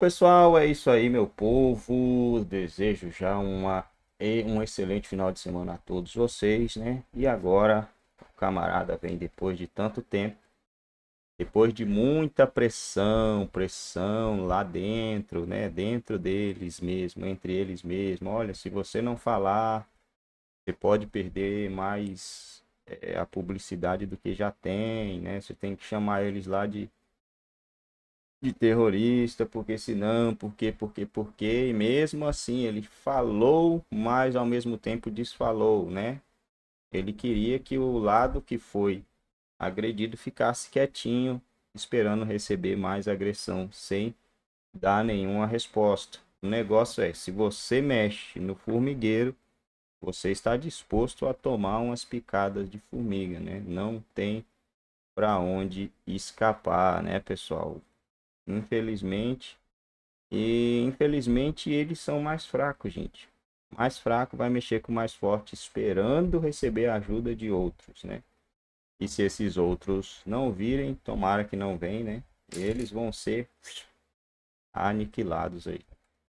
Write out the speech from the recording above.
Pessoal, é isso aí, meu povo. Desejo já uma, um excelente final de semana a todos vocês, né? E agora, o camarada vem depois de tanto tempo, depois de muita pressão, pressão lá dentro, né? Dentro deles mesmo, entre eles mesmo. Olha, se você não falar, você pode perder mais é, a publicidade do que já tem, né? Você tem que chamar eles lá de de terrorista, porque se não, porque, porque, porque, e mesmo assim ele falou, mas ao mesmo tempo desfalou, né? Ele queria que o lado que foi agredido ficasse quietinho, esperando receber mais agressão, sem dar nenhuma resposta. O negócio é, se você mexe no formigueiro, você está disposto a tomar umas picadas de formiga, né? Não tem para onde escapar, né, pessoal? infelizmente. E infelizmente eles são mais fracos, gente. Mais fraco vai mexer com o mais forte, esperando receber a ajuda de outros, né? E se esses outros não virem, tomara que não venham, né? Eles vão ser aniquilados aí.